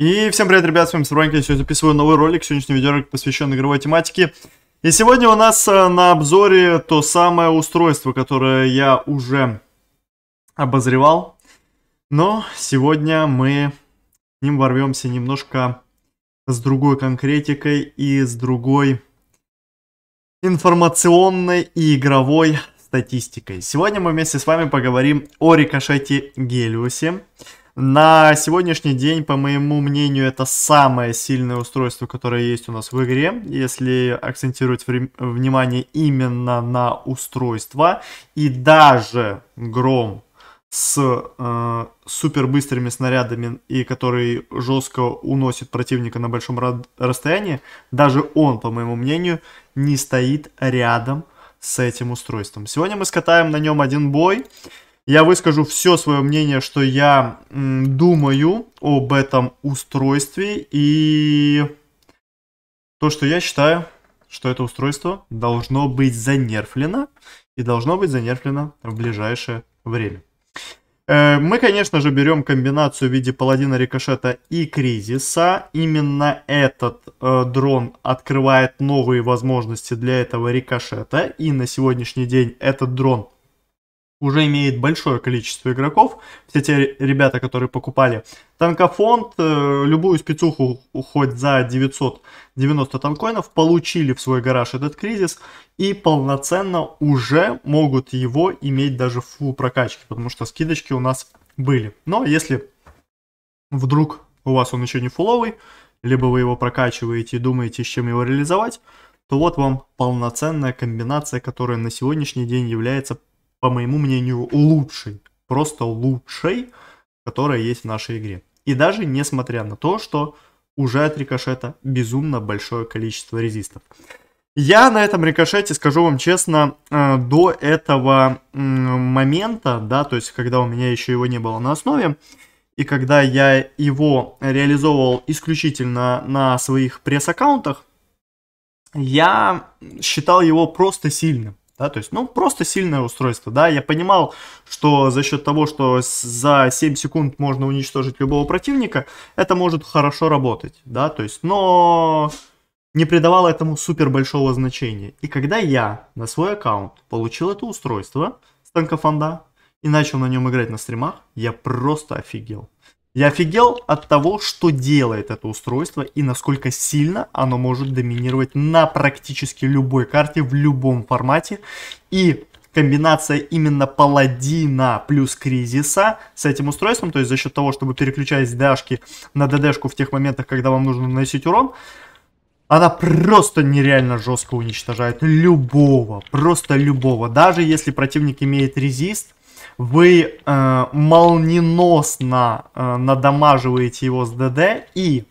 И всем привет, ребят, с вами Сабранька, я сегодня записываю новый ролик, сегодняшний видеоролик посвящен игровой тематике. И сегодня у нас э, на обзоре то самое устройство, которое я уже обозревал. Но сегодня мы с ним ворвемся немножко с другой конкретикой и с другой информационной и игровой статистикой. Сегодня мы вместе с вами поговорим о рикошете Гелиусе. На сегодняшний день, по моему мнению, это самое сильное устройство, которое есть у нас в игре, если акцентировать внимание именно на устройство. И даже Гром с э, супербыстрыми снарядами и который жестко уносит противника на большом расстоянии, даже он, по моему мнению, не стоит рядом с этим устройством. Сегодня мы скатаем на нем один бой. Я выскажу все свое мнение, что я думаю об этом устройстве и то, что я считаю, что это устройство должно быть занерфлено и должно быть занерфлено в ближайшее время. Э, мы, конечно же, берем комбинацию в виде паладина рикошета и кризиса. Именно этот э, дрон открывает новые возможности для этого рикошета. И на сегодняшний день этот дрон уже имеет большое количество игроков. Все те ребята, которые покупали танкофонд, э, любую спецуху хоть за 990 танкоинов, получили в свой гараж этот кризис и полноценно уже могут его иметь даже в фул прокачке, потому что скидочки у нас были. Но если вдруг у вас он еще не фуловый, либо вы его прокачиваете и думаете, с чем его реализовать, то вот вам полноценная комбинация, которая на сегодняшний день является по моему мнению, лучшей, просто лучшей, которая есть в нашей игре. И даже несмотря на то, что уже от рикошета безумно большое количество резистов. Я на этом рикошете, скажу вам честно, э, до этого момента, да, то есть когда у меня еще его не было на основе, и когда я его реализовывал исключительно на своих пресс-аккаунтах, я считал его просто сильным. Да, то есть, ну, просто сильное устройство, да, я понимал, что за счет того, что за 7 секунд можно уничтожить любого противника, это может хорошо работать, да, то есть, но не придавал этому супер большого значения. И когда я на свой аккаунт получил это устройство, станка фонда, и начал на нем играть на стримах, я просто офигел. Я офигел от того, что делает это устройство и насколько сильно оно может доминировать на практически любой карте в любом формате. И комбинация именно паладина плюс кризиса с этим устройством, то есть за счет того, чтобы переключаясь дашки на ДДшку в тех моментах, когда вам нужно наносить урон, она просто нереально жестко уничтожает любого, просто любого. Даже если противник имеет резист, вы э, молниеносно э, надамаживаете его с ДД и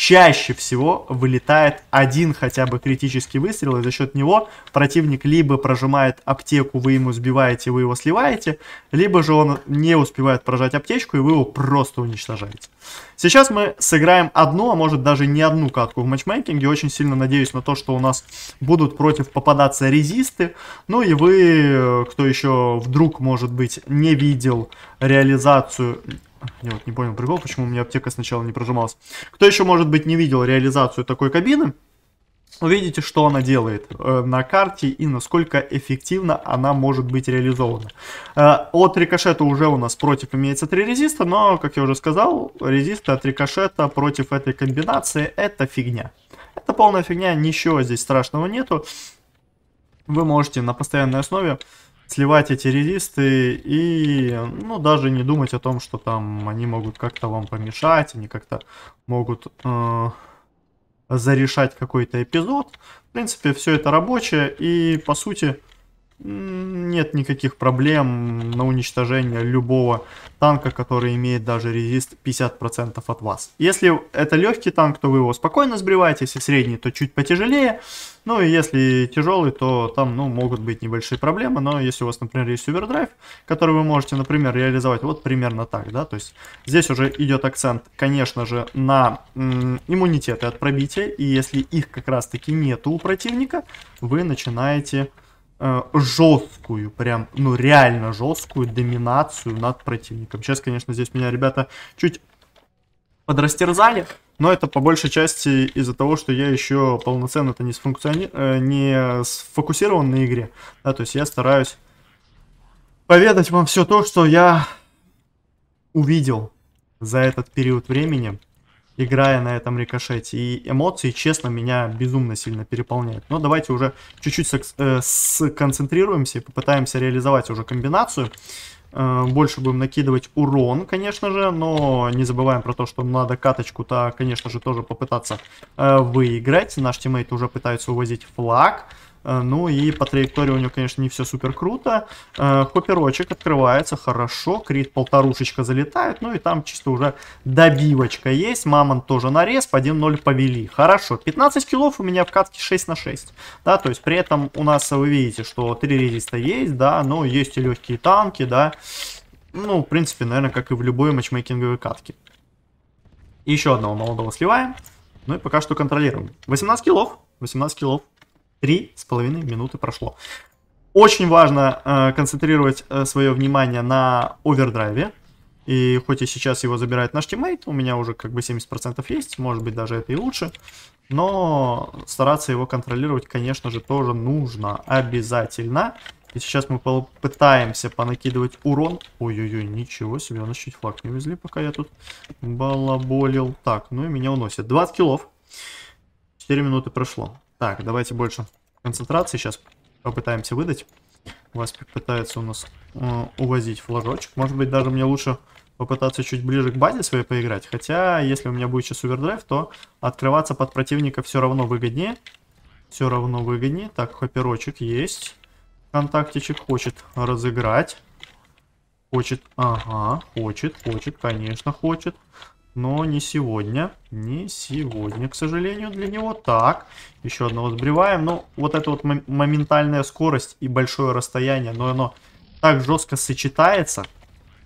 чаще всего вылетает один хотя бы критический выстрел, и за счет него противник либо прожимает аптеку, вы ему сбиваете, вы его сливаете, либо же он не успевает прожать аптечку, и вы его просто уничтожаете. Сейчас мы сыграем одну, а может даже не одну катку в матчмейкинге, очень сильно надеюсь на то, что у нас будут против попадаться резисты, ну и вы, кто еще вдруг, может быть, не видел реализацию я вот не понял прикол, почему у меня аптека сначала не прожималась. Кто еще, может быть, не видел реализацию такой кабины, увидите, что она делает э, на карте и насколько эффективно она может быть реализована. Э, от рикошета уже у нас против имеется три резиста, но, как я уже сказал, резисты от рикошета против этой комбинации это фигня. Это полная фигня, ничего здесь страшного нету. Вы можете на постоянной основе сливать эти резисты и, ну, даже не думать о том, что там они могут как-то вам помешать, они как-то могут э, зарешать какой-то эпизод. В принципе, все это рабочее и, по сути, нет никаких проблем на уничтожение любого танка, который имеет даже резист 50% от вас. Если это легкий танк, то вы его спокойно сбриваете, если средний, то чуть потяжелее. Ну и если тяжелый, то там ну, могут быть небольшие проблемы, но если у вас, например, есть овердрайв, который вы можете, например, реализовать вот примерно так, да, то есть здесь уже идет акцент, конечно же, на иммунитеты от пробития, и если их как раз-таки нету у противника, вы начинаете Э, жесткую, прям, ну реально жесткую доминацию над противником. Сейчас, конечно, здесь меня ребята чуть подрастерзали, но это по большей части из-за того, что я еще полноценно-то не, сфункциони... Э, не сфокусирован на игре. Да, то есть я стараюсь поведать вам все то, что я увидел за этот период времени играя на этом рикошете. И эмоции, честно, меня безумно сильно переполняют. Но давайте уже чуть-чуть э, сконцентрируемся и попытаемся реализовать уже комбинацию. Э, больше будем накидывать урон, конечно же, но не забываем про то, что надо каточку-то, конечно же, тоже попытаться э, выиграть. Наш тиммейт уже пытается увозить флаг. Э, ну и по траектории у него, конечно, не все супер круто. Хоперочек э, открывается хорошо. Крит полторушечка залетает. Ну и там чисто уже добивочка есть. Мамонт тоже нарез. По 1-0 повели. Хорошо. 15 килов у меня в катке 6 на 6. Да, то есть при этом у нас, вы видите, что 3 резиста есть, да. Но ну, есть и легкие танки, да. Ну, в принципе, наверное, как и в любой матчмейкинговой катке. Еще одного молодого сливаем. Ну и пока что контролируем. 18 килов. 18 килов. Три с половиной минуты прошло. Очень важно э, концентрировать э, свое внимание на овердрайве. И хоть и сейчас его забирает наш тиммейт, у меня уже как бы 70% есть, может быть даже это и лучше. Но стараться его контролировать, конечно же, тоже нужно, обязательно. И сейчас мы попытаемся понакидывать урон. Ой-ой-ой, ничего себе, у нас чуть флаг не везли, пока я тут балаболил. Так, ну и меня уносит. 20 килов. 4 минуты прошло. Так, давайте больше концентрации сейчас попытаемся выдать. Вас пытается у нас э, увозить флажочек. Может быть, даже мне лучше попытаться чуть ближе к базе своей поиграть. Хотя, если у меня будет сейчас овердрайв, то открываться под противника все равно выгоднее. Все равно выгоднее. Так, хоперочек есть. Контактичек хочет разыграть. Хочет, ага, хочет, хочет, конечно, хочет. Но не сегодня. Не сегодня, к сожалению, для него. Так, еще одного сбриваем. Ну, вот эта вот моментальная скорость и большое расстояние, но оно так жестко сочетается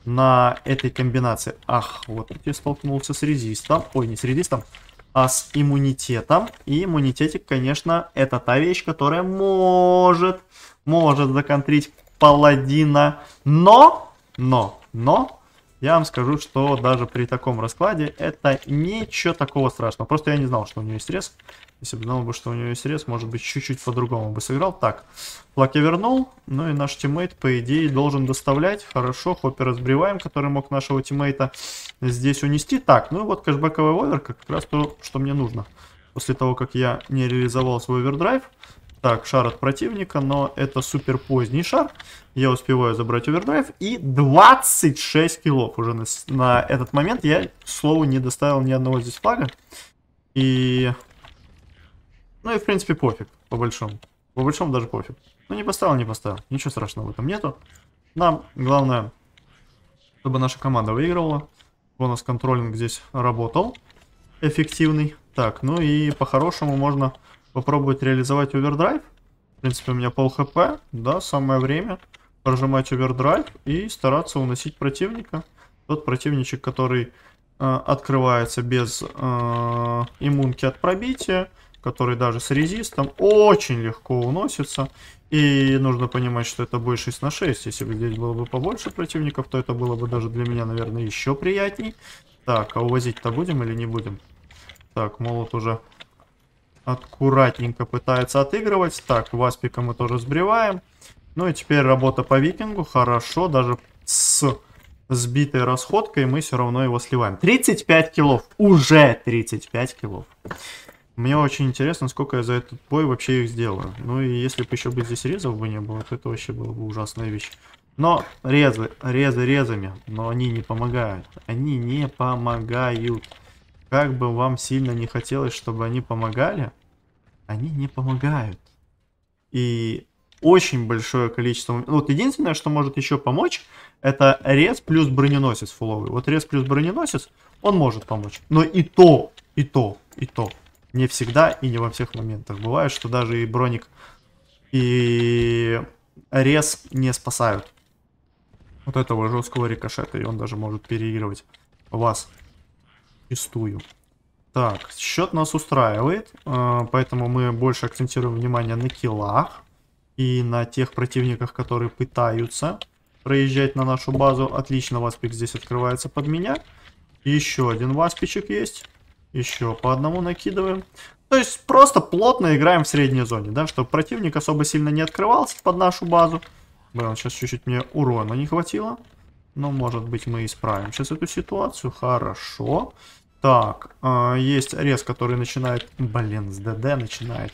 на этой комбинации. Ах, вот я столкнулся с резистом. Ой, не с резистом, а с иммунитетом. И иммунитетик, конечно, это та вещь, которая может, может законтрить паладина. Но, но, но, я вам скажу, что даже при таком раскладе это ничего такого страшного. Просто я не знал, что у нее есть рез. Если бы знал бы, что у нее есть рез, может быть, чуть-чуть по-другому бы сыграл. Так, флаг я вернул. Ну и наш тиммейт, по идее, должен доставлять. Хорошо, хоппер разбиваем, который мог нашего тиммейта здесь унести. Так, ну и вот кэшбэковая оверка, как раз то, что мне нужно. После того, как я не реализовал свой овердрайв, так, шар от противника, но это супер поздний шар. Я успеваю забрать овердрайв. И 26 килов уже на, на этот момент. Я, к слову, не доставил ни одного здесь флага. И... Ну и, в принципе, пофиг, по большому. По большому даже пофиг. Ну, не поставил, не поставил. Ничего страшного в этом нету. Нам главное, чтобы наша команда выигрывала. у нас контролинг здесь работал. Эффективный. Так, ну и по-хорошему можно попробовать реализовать овердрайв. В принципе, у меня пол хп, да, самое время прожимать овердрайв и стараться уносить противника. Тот противничек, который э, открывается без э, иммунки от пробития, который даже с резистом очень легко уносится. И нужно понимать, что это бой 6 на 6. Если бы здесь было бы побольше противников, то это было бы даже для меня, наверное, еще приятней. Так, а увозить-то будем или не будем? Так, молот уже аккуратненько пытается отыгрывать. Так, Васпика мы тоже сбриваем. Ну и теперь работа по викингу. Хорошо, даже с сбитой расходкой мы все равно его сливаем. 35 килов. Уже 35 килов. Мне очень интересно, сколько я за этот бой вообще их сделаю. Ну и если бы еще бы здесь резов бы не было, то это вообще было бы ужасная вещь. Но резы, резы резами, но они не помогают. Они не помогают как бы вам сильно не хотелось, чтобы они помогали, они не помогают. И очень большое количество... Ну, вот единственное, что может еще помочь, это рез плюс броненосец фуловый. Вот рез плюс броненосец, он может помочь. Но и то, и то, и то. Не всегда и не во всех моментах. Бывает, что даже и броник, и рез не спасают. Вот этого жесткого рикошета, и он даже может переигрывать вас чистую. Так, счет нас устраивает, э, поэтому мы больше акцентируем внимание на киллах и на тех противниках, которые пытаются проезжать на нашу базу. Отлично, васпик здесь открывается под меня. Еще один васпичек есть. Еще по одному накидываем. То есть просто плотно играем в средней зоне, да, чтобы противник особо сильно не открывался под нашу базу. Блин, сейчас чуть-чуть мне урона не хватило. Ну, может быть, мы исправим сейчас эту ситуацию. Хорошо. Так, э, есть рез, который начинает... Блин, с ДД начинает.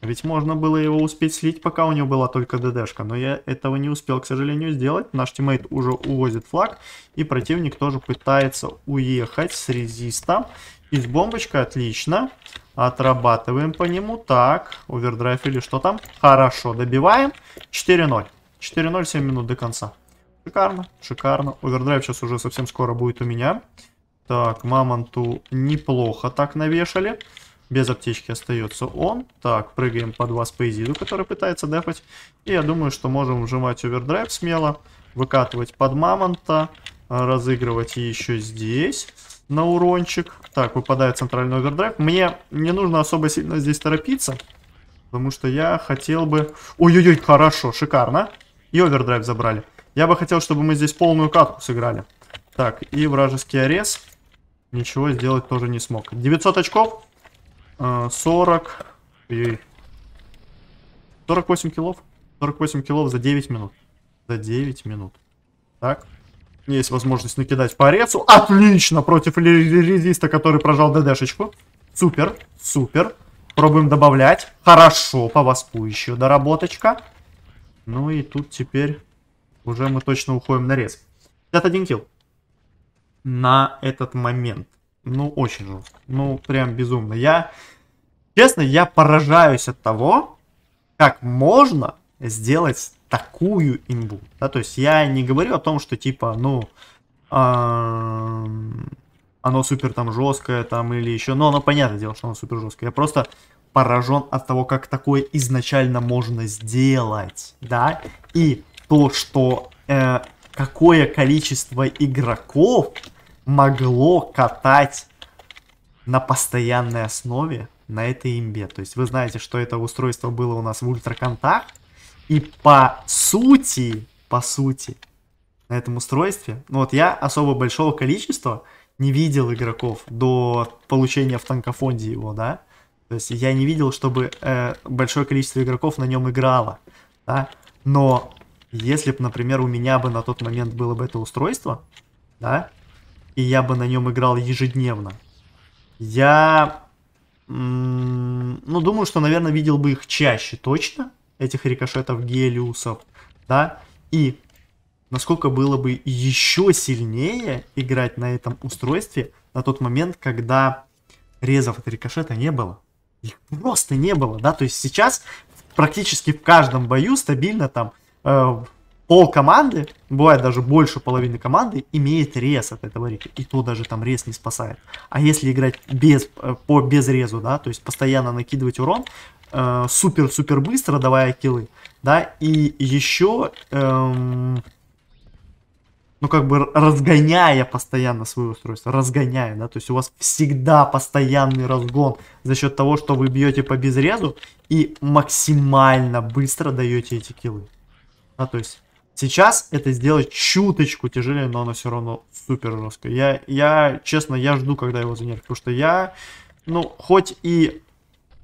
Ведь можно было его успеть слить, пока у него была только ДДшка. Но я этого не успел, к сожалению, сделать. Наш тиммейт уже увозит флаг. И противник тоже пытается уехать с резиста. с бомбочкой отлично. Отрабатываем по нему. Так, овердрайв или что там? Хорошо, добиваем. 4-0. 4-0, 7 минут до конца. Шикарно, шикарно. Овердрайв сейчас уже совсем скоро будет у меня. Так, мамонту неплохо так навешали. Без аптечки остается он. Так, прыгаем по два спейзиду, который пытается дефать. И я думаю, что можем вжимать овердрайв смело. Выкатывать под мамонта. Разыгрывать еще здесь на урончик. Так, выпадает центральный овердрайв. Мне не нужно особо сильно здесь торопиться. Потому что я хотел бы... Ой-ой-ой, хорошо, шикарно. И овердрайв забрали. Я бы хотел, чтобы мы здесь полную катку сыграли. Так, и вражеский арес. Ничего сделать тоже не смог. 900 очков. 40... 48 килов. 48 килов за 9 минут. За 9 минут. Так. Есть возможность накидать по арецу. Отлично! Против резиста, который прожал ДДшечку. Супер, супер. Пробуем добавлять. Хорошо, по воспу еще доработочка. Ну и тут теперь уже мы точно уходим на рез. 51 килл. На этот момент. Ну, очень жестко. Ну, прям безумно. Я, честно, я поражаюсь от того, как можно сделать такую инбу. Да, то есть я не говорю о том, что типа, ну, оно супер там жесткое там или еще, но оно понятное дело, что оно супер жесткое. Я просто поражен от того, как такое изначально можно сделать, да, и то, что э, какое количество игроков могло катать на постоянной основе на этой имбе. То есть вы знаете, что это устройство было у нас в ультраконтакт. И по сути, по сути, на этом устройстве, ну вот я особо большого количества не видел игроков до получения в танкофонде его, да. То есть я не видел, чтобы э, большое количество игроков на нем играло, да. Но если бы, например, у меня бы на тот момент было бы это устройство, да, и я бы на нем играл ежедневно, я, ну, думаю, что, наверное, видел бы их чаще точно, этих рикошетов гелиусов, да, и насколько было бы еще сильнее играть на этом устройстве на тот момент, когда резов от рикошета не было. Их просто не было, да, то есть сейчас практически в каждом бою стабильно там э, пол команды, бывает даже больше половины команды, имеет рез от этого рика. И то даже там рез не спасает. А если играть без, э, по безрезу, да, то есть постоянно накидывать урон, супер-супер э, быстро, давая килы, да, и еще, эм, ну, как бы разгоняя постоянно свое устройство, разгоняя, да, то есть у вас всегда постоянный разгон за счет того, что вы бьете по безрезу и максимально быстро даете эти килы. А то есть сейчас это сделать чуточку тяжелее, но оно все равно супер жестко. Я, я честно, я жду, когда его занервят, потому что я, ну, хоть и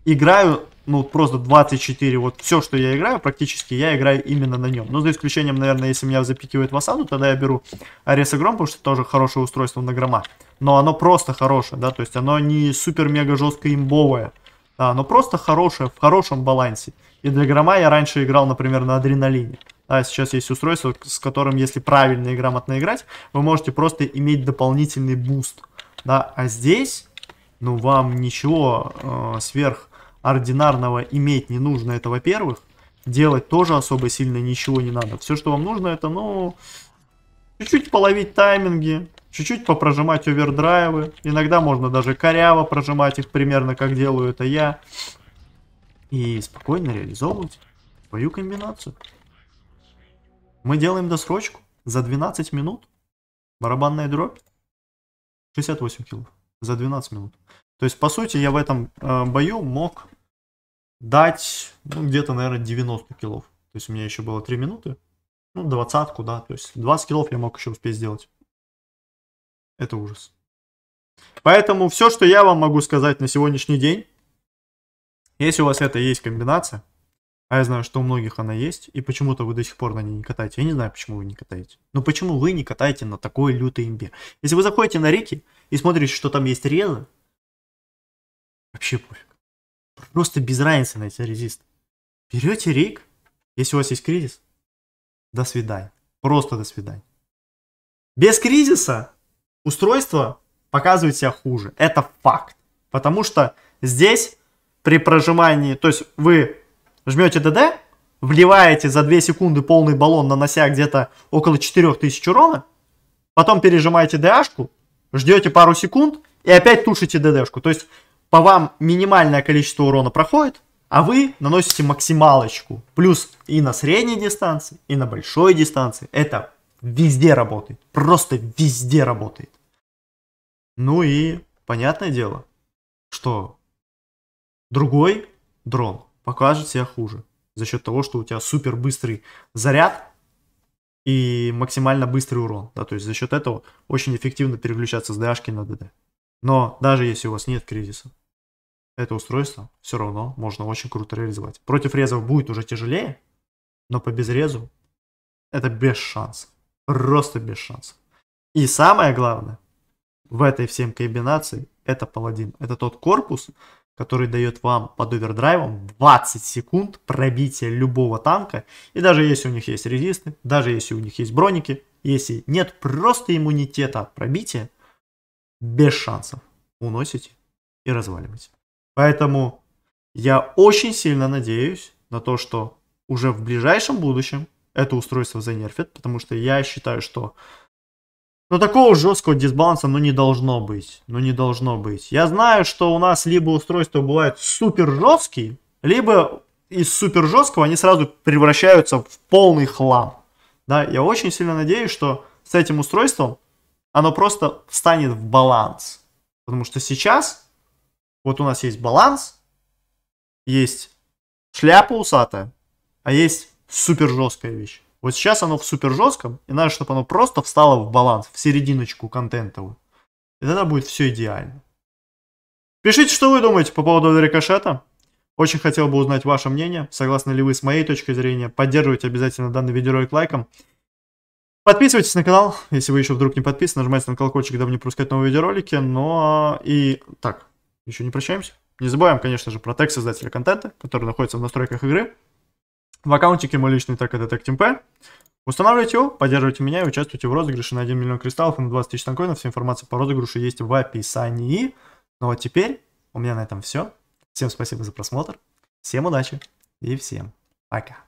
играю, ну, просто 24, вот все, что я играю, практически я играю именно на нем. Ну, за исключением, наверное, если меня запикивает в осаду, тогда я беру Арес Гром, потому что тоже хорошее устройство на грома. Но оно просто хорошее, да, то есть оно не супер-мега жестко имбовое. Да, оно просто хорошее, в хорошем балансе. И для грома я раньше играл, например, на адреналине. Да, сейчас есть устройство, с которым, если правильно и грамотно играть, вы можете просто иметь дополнительный буст. Да, а здесь, ну, вам ничего э, сверхординарного иметь не нужно, это во-первых. Делать тоже особо сильно ничего не надо. Все, что вам нужно, это, ну, чуть-чуть половить тайминги, чуть-чуть попрожимать овердрайвы. Иногда можно даже коряво прожимать их, примерно как делаю это я. И спокойно реализовывать свою комбинацию. Мы делаем досрочку за 12 минут. Барабанная дробь. 68 килов за 12 минут. То есть, по сути, я в этом э, бою мог дать, ну, где-то, наверное, 90 килов. То есть, у меня еще было 3 минуты. Ну, двадцатку, да. То есть, 20 килов я мог еще успеть сделать. Это ужас. Поэтому все, что я вам могу сказать на сегодняшний день, если у вас это есть комбинация, а я знаю, что у многих она есть, и почему-то вы до сих пор на ней не катаете. Я не знаю, почему вы не катаете. Но почему вы не катаете на такой лютой имбе? Если вы заходите на реки и смотрите, что там есть резы, вообще пофиг. Просто без разницы на эти резисты. Берете рик, если у вас есть кризис, до свидания. Просто до свидания. Без кризиса устройство показывает себя хуже. Это факт. Потому что здесь при прожимании, то есть вы жмете ДД, вливаете за 2 секунды полный баллон, нанося где-то около 4000 урона, потом пережимаете ДАшку, ждете пару секунд и опять тушите ДДшку. То есть по вам минимальное количество урона проходит, а вы наносите максималочку. Плюс и на средней дистанции, и на большой дистанции. Это везде работает. Просто везде работает. Ну и понятное дело, что другой дрон покажет себя хуже. За счет того, что у тебя супер быстрый заряд и максимально быстрый урон. Да, то есть за счет этого очень эффективно переключаться с ДАшки на ДД. Но даже если у вас нет кризиса, это устройство все равно можно очень круто реализовать. Против резов будет уже тяжелее, но по безрезу это без шансов. Просто без шансов. И самое главное в этой всем комбинации это паладин. Это тот корпус, который дает вам под овердрайвом 20 секунд пробития любого танка. И даже если у них есть резисты, даже если у них есть броники, если нет просто иммунитета от пробития, без шансов уносите и разваливаете. Поэтому я очень сильно надеюсь на то, что уже в ближайшем будущем это устройство занерфит, потому что я считаю, что но такого жесткого дисбаланса, ну, не должно быть. Ну, не должно быть. Я знаю, что у нас либо устройства бывают супер жесткие, либо из супер жесткого они сразу превращаются в полный хлам. Да, я очень сильно надеюсь, что с этим устройством оно просто встанет в баланс. Потому что сейчас вот у нас есть баланс, есть шляпа усатая, а есть супер жесткая вещь. Вот сейчас оно в супер жестком, и надо, чтобы оно просто встало в баланс, в серединочку контентовую. И тогда будет все идеально. Пишите, что вы думаете по поводу рикошета. Очень хотел бы узнать ваше мнение. Согласны ли вы с моей точки зрения? Поддерживайте обязательно данный видеоролик лайком. Подписывайтесь на канал, если вы еще вдруг не подписаны. Нажимайте на колокольчик, дабы не пропускать новые видеоролики. Но ну, а, и так, еще не прощаемся. Не забываем, конечно же, про тег создателя контента, который находится в настройках игры. В аккаунтике мой личный так это TechTeamP. Устанавливайте его, поддерживайте меня и участвуйте в розыгрыше на 1 миллион кристаллов и на 20 тысяч танкоинов. Вся информация по розыгрышу есть в описании. Ну а теперь у меня на этом все. Всем спасибо за просмотр, всем удачи и всем пока.